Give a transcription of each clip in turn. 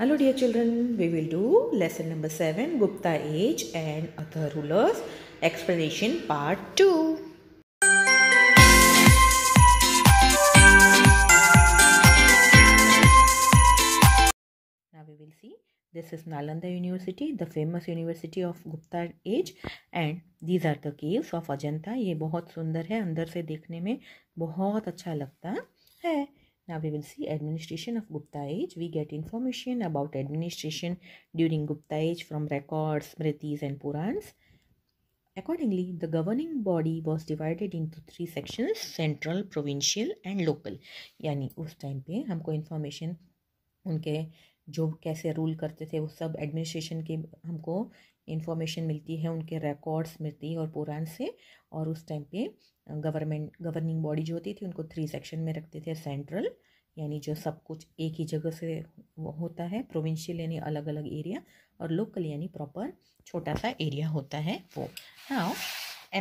Hello dear children, we will do lesson number 7 Gupta age and other rulers explanation part 2. Now we will see this is Nalanda University, the famous university of Gupta age and these are the caves of Ajanta. ये बहुत सुंदर है अंदर से देखने में बहुत अच्छा लगता है Now we will see administration of Gupta age. We get information about administration during Gupta age from records, Smritis and Purans. Accordingly, the governing body was divided into three sections, central, provincial and local. yani us time pe हमको information unke जो कैसे rule करते थे वो सब administration के हमको information मिलती है उनके रिकॉर्ड्स मिलती है और पुरान से और उस टाइम पे गवर्नमेंट गवर्निंग बॉडी जो होती थी उनको थ्री सेक्शन में रखते थे सेंट्रल यानी जो सब कुछ एक ही जगह से वो होता है प्रोविंशियल यानी अलग अलग एरिया और लोकल यानी प्रॉपर छोटा सा एरिया होता है वो हाँ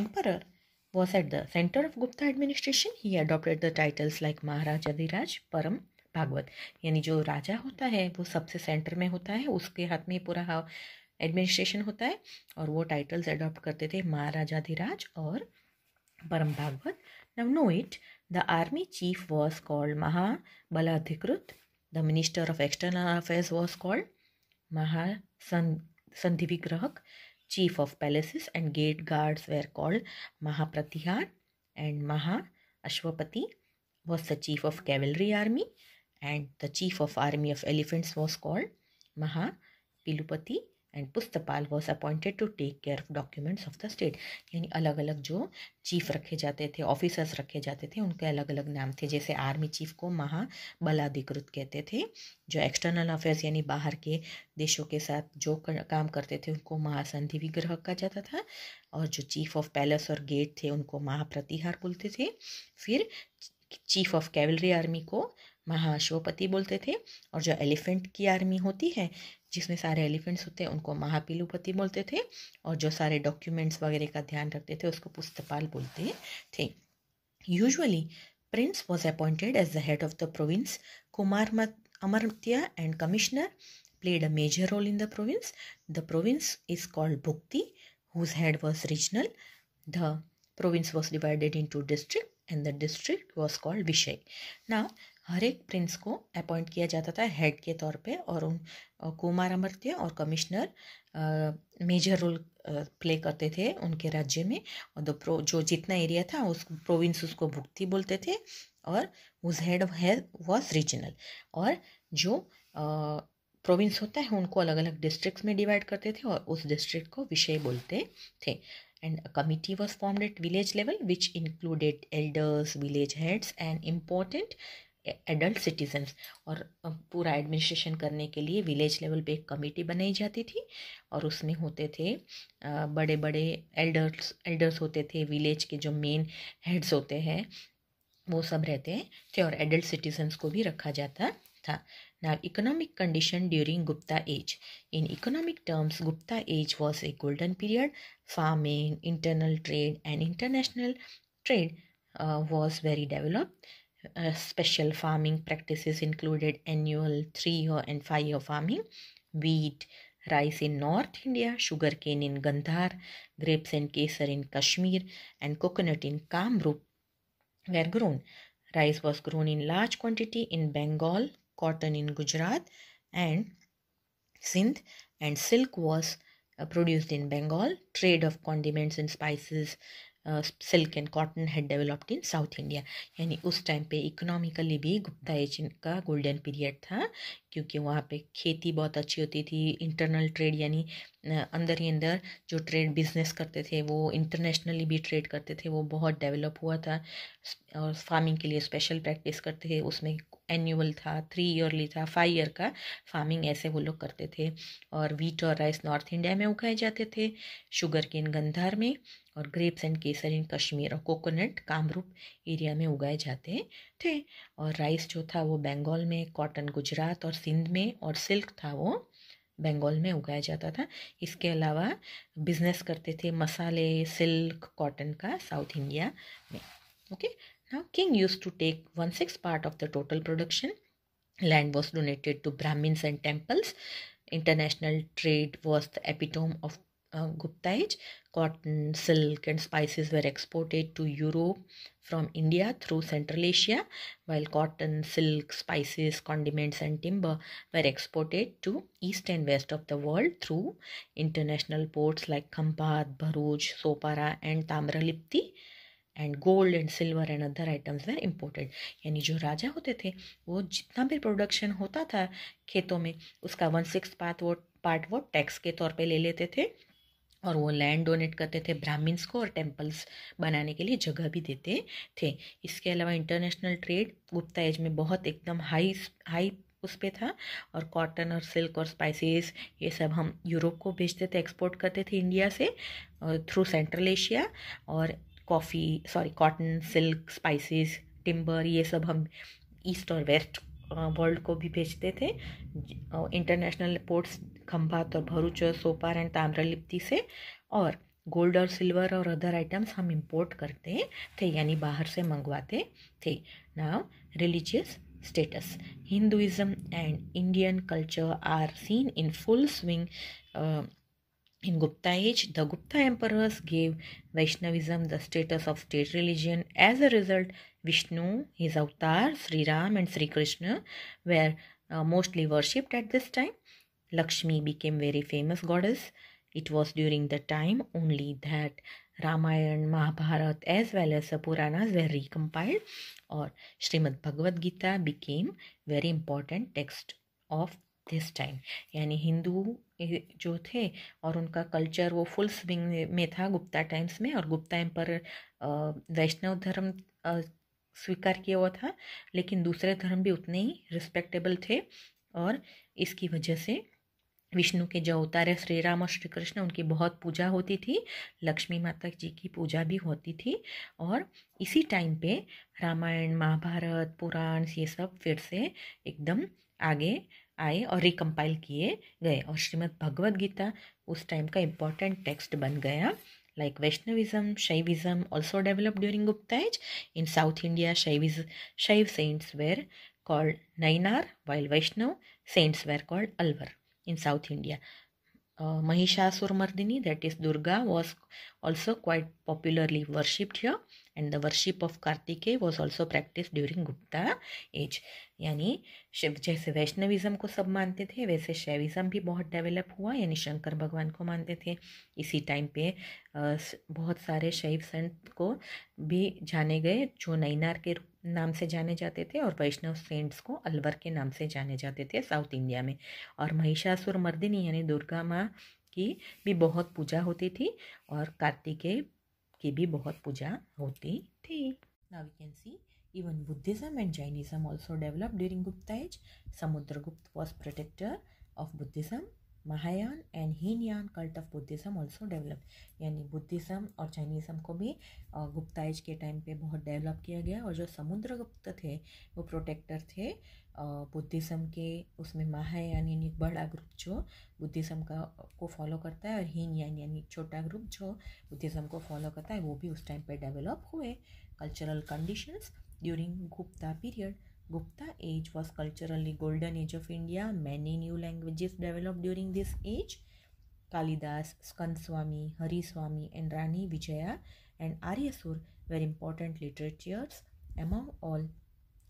emperor was at the centre of Gupta administration he adopted the titles like Maharaj Adhiraj Param Bhagwat यानी जो राजा होता है वो सबसे सेंटर में होता है उसके हाथ में पूरा एडमिनिस्ट्रेशन होता है और वो टाइटल्स एडॉप्ट करते थे महाराजाधिराज और Param Bhagwat now know it the army chief was called Mahabaladhikrit the minister of external affairs was called Mahasandhivigrahak chief of palaces and gate guards were called Mahapratihar and Maha Ashwapati was the chief of cavalry army and the chief of army of elephants was called Maha Pilupati and Pustpal was appointed to take care of documents of the state यानी अलग अलग जो chief रखे जाते थे officers रखे जाते थे उनके अलग अलग नाम थे जैसे आर्मी चीफ को महाबलाधिकृत कहते थे जो एक्सटर्नल अफेयर्स यानी बाहर के देशों के साथ जो कर, काम करते थे उनको महासंधि विग्रह कहा जाता था और जो चीफ ऑफ पैलेस और गेट थे उनको महाप्रतिहार बोलते थे फिर चीफ ऑफ कैवलरी आर्मी को महाअशोपति बोलते थे और जो एलिफेंट की आर्मी होती है जिसमें सारे एलिफेंट्स होते हैं उनको महापिलुपति बोलते थे और जो सारे डॉक्यूमेंट्स वगैरह का ध्यान रखते थे उसको पुस्तपाल बोलते थे usually prince was appointed as the head of the province Kumar Amatya and commissioner played a major role in the province the province is called Bhukti whose head was regional the province was divided into district and the district was called Vishay ना हर एक Prince को appoint किया जाता था head के तौर पे और उन कुमार अमर्त्य और कमिश्नर मेजर रोल प्ले करते थे उनके राज्य में और द प्रो जो जितना एरिया था उस प्रोविंस उसको भुक्ति बोलते थे और उस हेड वॉज रीजनल और जो प्रोविंस होता है उनको अलग अलग डिस्ट्रिक्ट में डिवाइड करते थे और उस डिस्ट्रिक्ट को विषय बोलते थे and committee was formed at village level which included elders village heads and and adult citizens और पूरा एडमिनिस्ट्रेशन करने के लिए विलेज लेवल पे एक कमेटी बनाई जाती थी और उसमें होते थे बड़े बड़े एल्डर्स एल्डर्स होते थे विलेज के जो मेन हेड्स होते हैं वो सब रहते थे और एडल्ट सिटीजन्स को भी रखा जाता था ना economic condition during Gupta age in economic terms Gupta age was a golden period farming internal trade and international trade was very developed uh, special farming practices included annual three-year and five-year farming, wheat, rice in North India, sugarcane in Gandhar, grapes and kesar in Kashmir, and coconut in Kamrup were grown. Rice was grown in large quantity in Bengal, cotton in Gujarat, and Sindh, and silk was uh, produced in Bengal. Trade of condiments and spices silk and cotton had developed in South India यानी उस time पे economically भी Gupta age का golden period था क्योंकि वहाँ पे खेती बहुत अच्छी होती थी इंटरनल ट्रेड यानी अंदर ही अंदर जो ट्रेड बिजनेस करते थे वो इंटरनेशनली भी ट्रेड करते थे वो बहुत डेवलप हुआ था और फार्मिंग के लिए स्पेशल प्रैक्टिस करते थे उसमें एनुअल था थ्री ईयरली था फाइव ईयर का फार्मिंग ऐसे वो लोग करते थे और वीट और राइस नॉर्थ इंडिया में उगाए जाते थे शुगर केन गंधार में और grapes and kesar in Kashmir और कोकोनट कामरूप एरिया में उगाए जाते थे और राइस जो था वो बंगाल में कॉटन गुजरात और सिंध में और सिल्क था वो बंगाल में उगाया जाता था इसके अलावा बिजनेस करते थे मसाले सिल्क कॉटन का साउथ इंडिया में okay Now king used to take one-sixth part of the total production. Land was donated to Brahmins and temples. International trade was the epitome of uh, Gupta age. Cotton, silk and spices were exported to Europe from India through Central Asia, while cotton, silk, spices, condiments and timber were exported to east and west of the world through international ports like Khampat, Bharuch, Sopara and Tamralipti. And gold and silver and other items were imported यानी जो राजा होते थे वो जितना भी production होता था खेतों में उसका वन सिक्स पार्ट वो पार्ट वो टैक्स के तौर पे ले लेते थे और वो लैंड डोनेट करते थे ब्राह्मीस को और टेम्पल्स बनाने के लिए जगह भी देते थे इसके अलावा इंटरनेशनल ट्रेड गुप्ता एज में बहुत एकदम हाई हाई उस पर था और कॉटन और सिल्क और स्पाइसेस ये सब हम यूरोप को भेजते थे एक्सपोर्ट करते थे इंडिया से थ्रू सेंट्रल एशिया और coffee sorry cotton silk spices timber ये सब हम ईस्ट और वेस्ट वर्ल्ड को भी भेजते थे इंटरनेशनल पोर्ट्स खम्भात और भरूच सोपार एंड ताम्रलिप्ति से और गोल्ड और सिल्वर और अदर आइटम्स हम इंपोर्ट करते थे यानी बाहर से मंगवाते थे now religious status Hinduism and Indian culture are seen in full swing In Gupta age, the Gupta emperors gave Vaishnavism the status of state religion. As a result, Vishnu, his avatar, Sri Ram, and Sri Krishna were uh, mostly worshipped at this time. Lakshmi became very famous goddess. It was during the time only that Ramayan, Mahabharat, as well as the Puranas were recompiled, or Srimad Bhagavad Gita became very important text of this time यानी हिंदू जो थे और उनका culture वो full swing में था Gupta times में और गुप्ता एम पर वैष्णव धर्म स्वीकार किया हुआ था लेकिन दूसरे धर्म भी उतने ही रिस्पेक्टेबल थे और इसकी वजह से विष्णु के जो अवतार है श्री राम और श्री कृष्ण उनकी बहुत पूजा होती थी लक्ष्मी माता जी की पूजा भी होती थी और इसी टाइम पे रामायण महाभारत पुराण ये सब फिर से एकदम आगे आए और रिकम्पाइल किए गए और श्रीमद् भगवद गीता उस टाइम का इम्पॉर्टेंट टेक्स्ट बन गया like Vaishnavism Shaivism also develop during Gupta age in South India Shaivism Shaiva saints were called Nayanar while Vaishnava saints were called Alvar in South India Mahishasura Mardini that is Durga was also quite popularly worshipped here and the worship of kartike was also practiced during Gupta age यानी jaise vaishnavism ko sab mante the waise shaivism bhi bahut develop hua yani shankar bhagwan ko mante the isi time pe uh, bahut sare shaiv sant ko bhi jane gaye jo nainar ke नाम से जाने जाते थे और वैष्णव cents को अलवर के नाम से जाने जाते थे साउथ इंडिया में और महिषासुर मर्दिनी यानी दुर्गा माँ की भी बहुत पूजा होती थी और कार्तिकेय की भी बहुत पूजा होती थी ना you can see even Buddhism and Jainism also develop during Gupta age Samudragupta was protector of Buddhism and Hinayana cult of Buddhism also develop यानी बुद्धिज़्म और चाइनीज़म को भी गुप्ता एज के टाइम पे बहुत डेवलप किया गया और जो समुद्रगुप्त थे वो प्रोटेक्टर थे बुद्धिज़्म के उसमें महायान यानी बड़ा ग्रुप जो बुद्धिज़्म का को फॉलो करता है और हीनयान यानी छोटा ग्रुप जो बुद्धिज़्म को फॉलो करता है वो भी उस टाइम पर डेवलप हुए cultural conditions during Gupta period Gupta age was culturally golden age of India. Many new languages developed during this age. Kalidas, Skanswami, Hariswami and Rani Vijaya and Aryasur were important literatures. Among all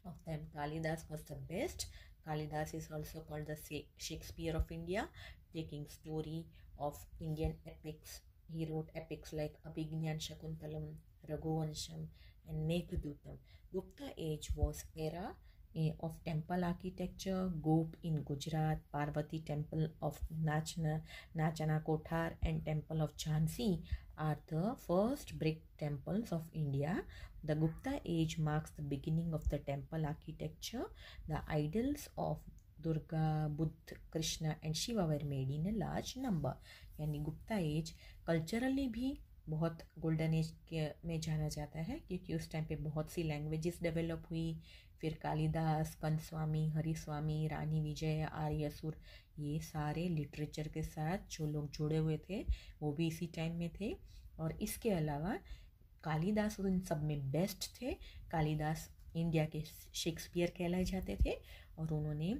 of them, Kalidas was the best. Kalidas is also called the Shakespeare of India, taking story of Indian epics. He wrote epics like Abhigyan Shakuntalam, Raghuvansham and Meghdootam. Gupta age was era of temple architecture, Gop in Gujarat, Parvati temple of Nachna, Nachana Kothar and temple of Jhansi are the first brick temples of India. The Gupta age marks the beginning of the temple architecture. The idols of Durga, Buddha, Krishna and Shiva were made in a large number. यानी Gupta as culturally भी बहुत golden age के में जाना जाता है क्योंकि उस टाइम पे बहुत सी लैंग्वेजेस डेवलप हुई फिर कालिदास हरी हरिस्वामी रानी विजय आर्यसुर ये सारे लिटरेचर के साथ जो लोग जुड़े हुए थे वो भी इसी टाइम में थे और इसके अलावा कालिदास उन सब में बेस्ट थे कालिदास इंडिया के शेक्सपियर कहलाए जाते थे और उन्होंने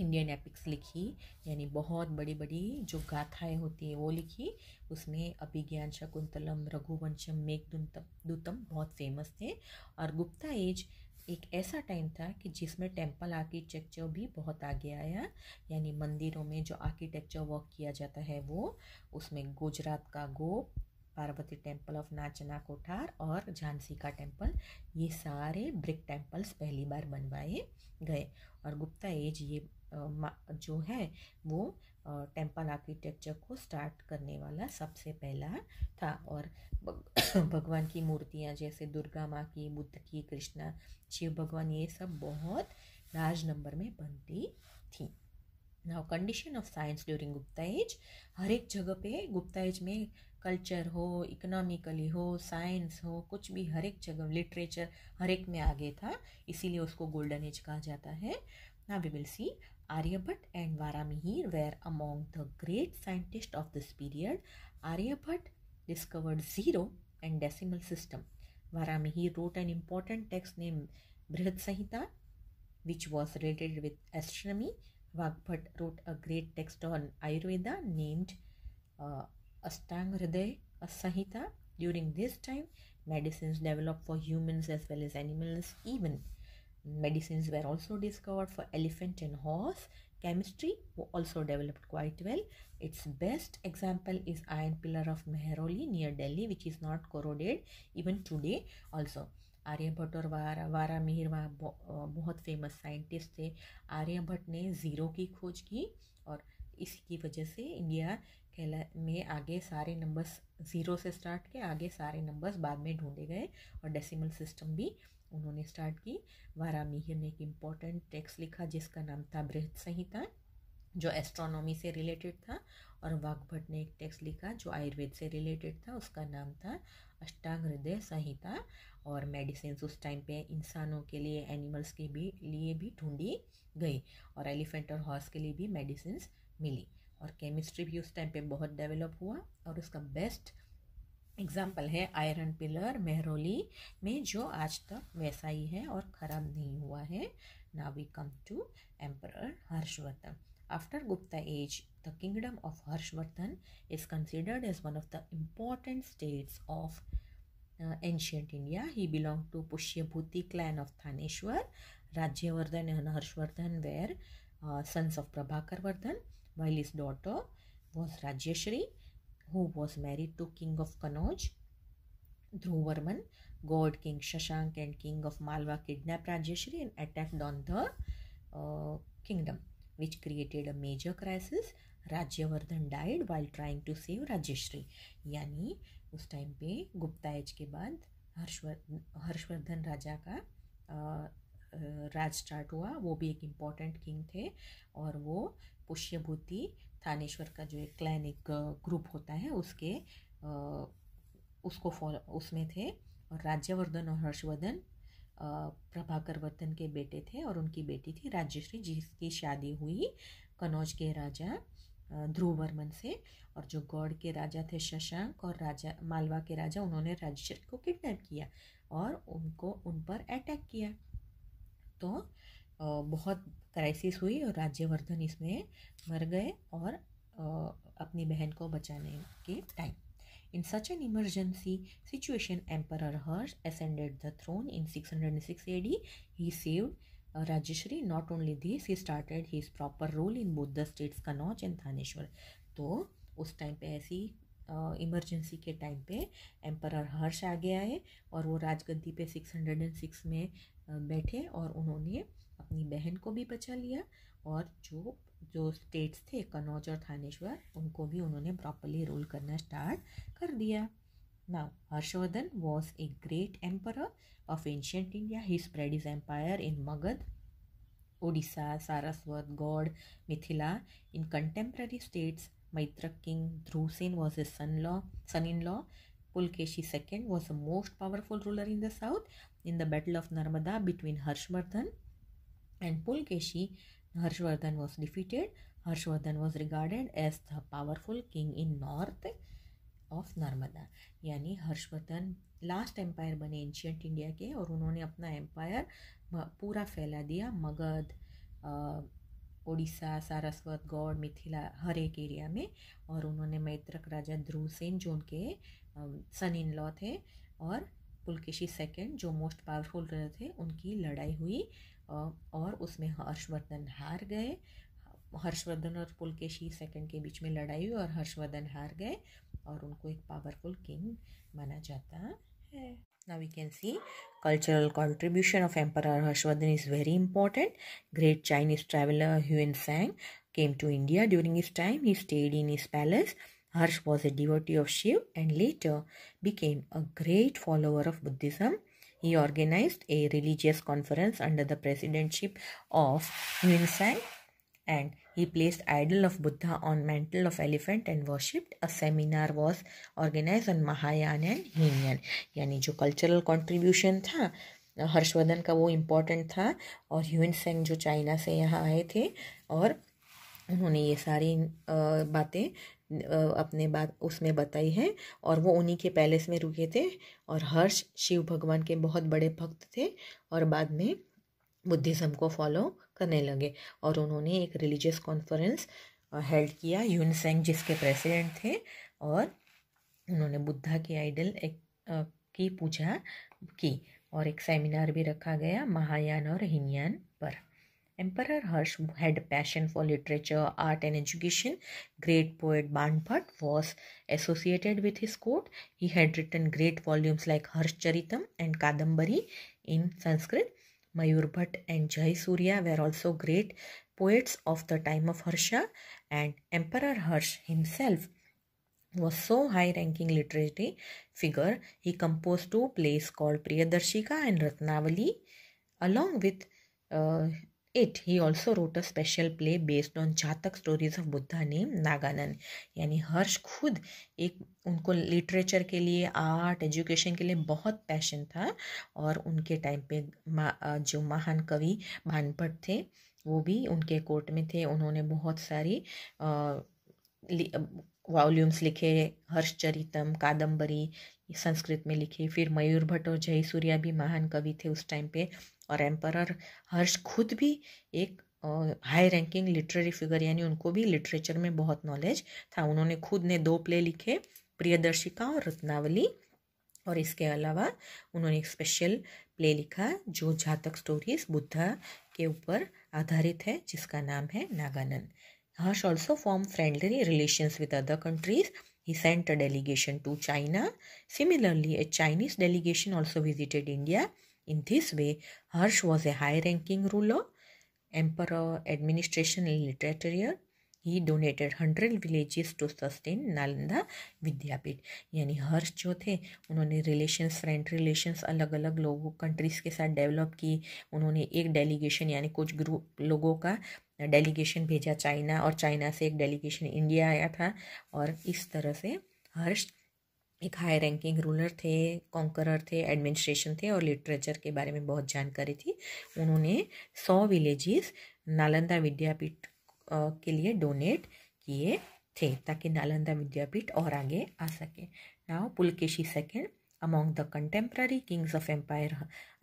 इंडियन एपिक्स लिखी यानी बहुत बड़ी बड़ी जो गाथाएं होती हैं वो लिखी उसमें अभिज्ञान शकुंतलम रघुवंशम मेघदूतम दूतम बहुत फेमस थे और गुप्ता एज एक ऐसा टाइम था कि जिसमें टेम्पल आर्किटेक्चर भी बहुत आगे आया यानी मंदिरों में जो आर्किटेक्चर वर्क किया जाता है वो उसमें गुजरात का गोप पार्वती टेम्पल ऑफ नाचना कोठार और झांसी का टेम्पल ये सारे ब्रिक टेम्पल्स पहली बार बनवाए गए और गुप्ता एज ये जो है वो टेम्पल आर्किटेक्चर को स्टार्ट करने वाला सबसे पहला था और भगवान की मूर्तियाँ जैसे दुर्गा माँ की बुद्ध की कृष्णा शिव भगवान ये सब बहुत लार्ज नंबर में बनती थी now condition of science during Gupta age हर एक जगह पे गुप्ता एज में कल्चर हो इकोनॉमिकली हो साइंस हो कुछ भी हर एक जगह लिटरेचर हर एक में आगे था इसीलिए उसको गोल्डन एज कहा जाता है ना we will see Aryabhat and Varamihir were among the great scientists of this period. Aryabhat discovered zero and decimal system. Varamihir wrote an important text named Brihat Sahita, which was related with astronomy. Vagbhat wrote a great text on Ayurveda named uh, Astang Hriday Sahita. During this time, medicines developed for humans as well as animals even medicines were also discovered for elephant and horse chemistry also developed quite well its best example is iron pillar of mehroli near delhi which is not corroded even today also Aryabhatta और वारा वारा मिहिर वहाँ बहुत famous scientist थे आर्यभट्ट ने zero की खोज की और इसी की वजह से इंडिया कहला में आगे सारे नंबर्स ज़ीरो से स्टार्ट के आगे सारे नंबर्स बाद में ढूंढे गए और डेसिमल सिस्टम भी उन्होंने स्टार्ट की वारामिहिर ने एक इम्पॉर्टेंट टेक्स्ट लिखा जिसका नाम था बृहद संहिता जो एस्ट्रोनॉमी से रिलेटेड था और वाकभट ने एक टेक्स्ट लिखा जो आयुर्वेद से रिलेटेड था उसका नाम था अष्टांग हृदय संहिता और मेडिसिन उस टाइम पे इंसानों के लिए एनिमल्स के भी लिए भी ढूंढी गई और एलिफेंट और हॉर्स के लिए भी मेडिसिन मिली और केमिस्ट्री भी उस टाइम पे बहुत डेवलप हुआ और उसका बेस्ट एग्जाम्पल है आयरन पिलर मेहरोली में जो आज तक वैसा ही है और खराब नहीं हुआ है ना we come to emperor Harshavardhan after Gupta age the kingdom of Harshavardhan is considered as one of the important states of ancient India he belong to Pushyabhuti clan of Thaneshwar Rajyavardhan and Harshavardhan were sons of Prabhakar Vardhan while his daughter was Rajyashri who was married to King of Kanauj. Dhruvarman, God King Shashank and King of Malwa kidnapped Rajeshri and attacked on the uh, kingdom, which created a major crisis. Rajyavardhan died while trying to save Rajeshri यानी उस time पे Gupta as के बाद हर्षवर्धन हर्षवर्धन राजा का आ, राज start हुआ वो भी एक इम्पॉर्टेंट किंग थे और वो पुष्यभूति थानेश्वर का जो एक क्लैनिक ग्रुप होता है उसके उसको फॉलो उसमें थे और राज्यवर्धन और हर्षवर्धन प्रभाकर वर्धन के बेटे थे और उनकी बेटी थी राज्यश्री जिसकी शादी हुई कनौज के राजा ध्रुव वर्मन से और जो गौड़ के राजा थे शशांक और राजा मालवा के राजा उन्होंने राजेश्वरी को किडनैप किया और उनको उन पर अटैक किया तो बहुत क्राइसिस हुई और राज्यवर्धन इसमें मर गए और अपनी बहन को बचाने के time in such an emergency situation emperor Harsh ascended the throne in six hundred and six AD he saved Rajshri not only this he started his proper role in both the states Kannauj and Thaneshwar तो उस time पे ऐसी emergency uh, के time पे emperor Harsh आ गया है और वो राजगद्दी पे सिक्स हंड्रेड एंड सिक्स में बैठे और उन्होंने अपनी बहन को भी बचा लिया और जो जो स्टेट्स थे कन्नौज और थानेश्वर उनको भी उन्होंने प्रॉपरली रूल करना स्टार्ट कर दिया now Harshvardhan was a great emperor of ancient India he spread his empire in Magadh Odisha Saraswat Gaud Mithila in contemporary states Maitrak king Dhrusen was a son law son in law Pulkeshi second was the most powerful ruler in the south in the battle of Narmada between Harshvardhan and Pulkeshi, Harshvardhan was defeated. Harshvardhan was regarded as the powerful king in north of Narmada यानी Harshvardhan last empire बने ancient India के और उन्होंने अपना empire पूरा फैला दिया मगध ओडिशा सारस्वत गौड़ मिथिला हर एक एरिया में और उन्होंने मैत्रक राजा ध्रुव सेन जो उनके सन इन लॉ थे और पुलकेशी सेकेंड जो मोस्ट पावरफुल रहे थे उनकी लड़ाई हुई और उसमें हर्षवर्धन हार गए हर्षवर्धन और पुल के पुलकेशी सेकंड के बीच में लड़ाई हुई और हर्षवर्धन हार गए और उनको एक पावरफुल किंग माना जाता है now we can see cultural contribution of emperor Harshvardhan is very important great Chinese traveller Hiuen Hiuen Tsang came to India during his time he stayed in his palace Harsh was a devotee of Shiv and later became a great follower of Buddhism He organized a religious conference under the presidentship of Yuan Shang and he placed idol of Buddha on mantle of elephant and worshipped. A seminar was organized on Mahayana and Hinayana. यानी जो cultural contribution था हर्षवर्धन का वो important था और Hyun सेंग जो China से यहाँ आए थे और उन्होंने ये सारी बातें अपने बात उसमें बताई है और वो उन्हीं के पैलेस में रुके थे और हर्ष शिव भगवान के बहुत बड़े भक्त थे और बाद में बुद्धिज़्म को फॉलो करने लगे और उन्होंने एक रिलीजियस कॉन्फ्रेंस हेल्ड किया यूनसेंग जिसके प्रेसिडेंट थे और उन्होंने बुद्धा की आइडल एक आ, की पूजा की और एक सेमिनार भी रखा गया महायान और हिनयान पर Emperor Harsh had passion for literature, art and education. Great poet Banpat was associated with his court. He had written great volumes like Harshcharitam and Kadambari in Sanskrit. Mayur Bhatt and Jai Surya were also great poets of the time of Harsha and Emperor Harsh himself was so high ranking literary figure he composed two plays called Priyadarshika and Ratnavali along with uh, एट he also wrote a special play based on Jataka stories of Buddha name Nagananda यानी हर्ष खुद एक उनको literature के लिए art education के लिए बहुत पैशन था और उनके टाइम पे जो महान कवि भानपट थे वो भी उनके कोर्ट में थे उन्होंने बहुत सारी वॉल्यूम्स लिखे हर्षचरितम कादम्बरी संस्कृत में लिखी फिर मयूर भट्ट और जय सूर्या भी महान कवि थे उस टाइम पे और एम्परर हर्ष खुद भी एक हाई रैंकिंग लिटरेरी फिगर यानी उनको भी लिटरेचर में बहुत नॉलेज था उन्होंने खुद ने दो प्ले लिखे प्रियदर्शिका और रत्नावली और इसके अलावा उन्होंने एक स्पेशल प्ले लिखा जो जातक स्टोरीज बुद्धा के ऊपर आधारित है जिसका नाम है Nagananda Harsh also form friendly relation with other countries He sent a delegation to China. Similarly, a Chinese delegation also visited India In this way, Harsh was a high ranking ruler, emperor, administration, and literature. He donated hundred villages to sustain Nalanda Vidyapeeth यानी हर्ष जो थे उन्होंने relations friend relations अलग अलग लोगों countries के साथ develop की उन्होंने एक डेलीगेशन यानी कुछ ग्रुप लोगों का डेलीगेशन भेजा चाइना और चाइना से एक डेलीगेशन इंडिया आया था और इस तरह से हर्ष एक हाई रैंकिंग रूलर थे कॉन्करर थे एडमिनिस्ट्रेशन थे और लिटरेचर के बारे में बहुत जानकारी थी उन्होंने सौ विलेजेस नालंदा विद्यापीठ के लिए डोनेट किए थे ताकि नालंदा विद्यापीठ और आगे आ सके now Pulkeshi second among the contemporary kings of empire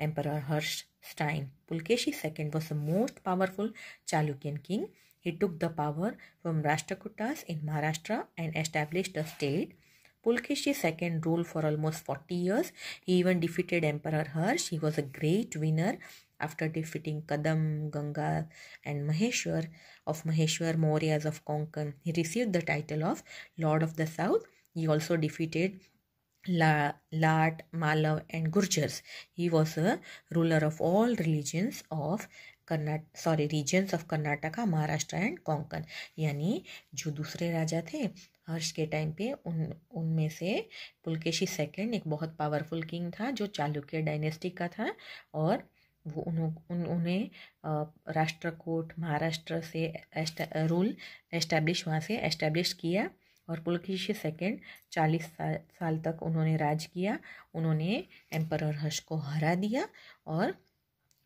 emperor Harsh स्टाइन Pulkeshi second was the most powerful Chalukyan king he took the power from Rashtrakutas in Maharashtra and establish the state Pulkesh's second ruled for almost 40 years. He even defeated Emperor Harsh. He was a great winner after defeating Kadam, Ganga and Maheshwar of Maheshwar Mauryas of Konkan. He received the title of Lord of the South. He also defeated La, Lat, Malav and Gurjars. He was a ruler of all religions of कर्नाट sorry regions of Karnataka Maharashtra and Konkan यानी जो दूसरे राजा थे हर्ष के time पे उन उनमें से पुलकेशी सेकेंड एक बहुत पावरफुल किंग था जो चालुक्य डायनेस्टी का था और वो उन्होंने उन्हें राष्ट्रकूट महाराष्ट्र से एस्टा, रूल एस्टैब्लिश वहाँ से एस्टैब्लिश किया और पुलकेशी सेकेंड चालीस साल साल तक उन्होंने राज किया उन्होंने एम्पर हर्ष को हरा दिया और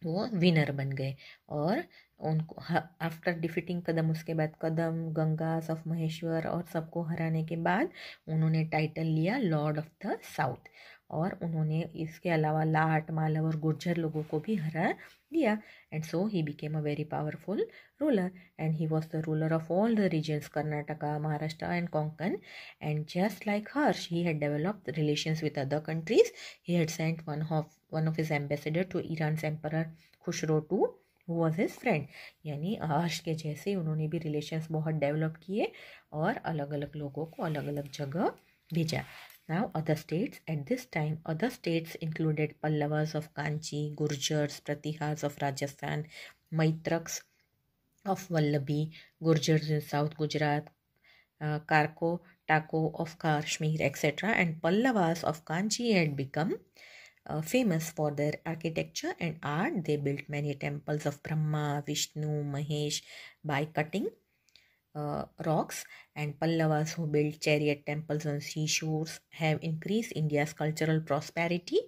वो विनर बन गए और उनको आफ्टर डिफिटिंग कदम उसके बाद कदम गंगा सफ महेश्वर और सबको हराने के बाद उन्होंने टाइटल लिया लॉर्ड ऑफ द साउथ और उन्होंने इसके अलावा लाट मालव और गुर्जर लोगों को भी हरा दिया and so he became a very powerful ruler and he was the ruler of all the regions Karnataka Maharashtra and Konkan and just like Harsh he had developed relations with other countries he had sent one of one of his ambassador to Iran emperor Khusrau two who was his friend यानी आर्श के जैसे उन्होंने भी relation बहुत develop किए और अलग अलग लोगों को अलग अलग जगह भेजा now other states at this time other states included Pallavas of Kanchi Gurjaras Pratiharas of Rajasthan Maitrakas of Vallabhi Gurjaras in south Gujarat Karkotas of Kashmir etcetera and Pallavas of Kanchi had become uh, famous for their architecture and art. They built many temples of Brahma, Vishnu, Mahesh by cutting uh, rocks, and Pallavas, who built chariot temples on seashores, have increased India's cultural prosperity.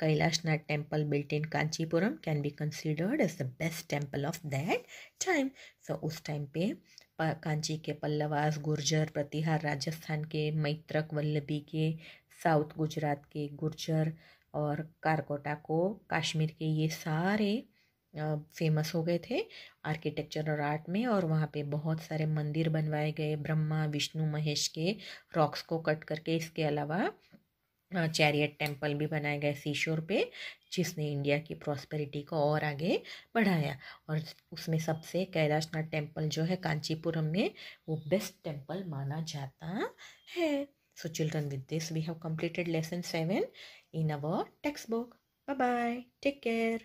Kailashnath temple built in Kanchipuram can be considered as the best temple of that time. So, उस time पे कांची के पल्लवास गुर्जर प्रतिहार राजस्थान के मैत्रक वल्लभी के south Gujarat के गुर्जर और कारकोटा को काश्मीर के ये सारे फेमस हो गए थे आर्किटेक्चर और आर्ट में और वहाँ पे बहुत सारे मंदिर बनवाए गए ब्रह्मा विष्णु महेश के रॉक्स को कट करके इसके अलावा चैरियट टेम्पल भी बनाए गए सीशोर पे जिसने इंडिया की प्रॉस्पेरिटी को और आगे बढ़ाया और उसमें सबसे कैलाशनाथ टेंपल टेम्पल जो है कांचीपुरम में वो बेस्ट टेम्पल माना जाता है so children with this we have completed lesson seven in our textbook. Bye-bye. Take care.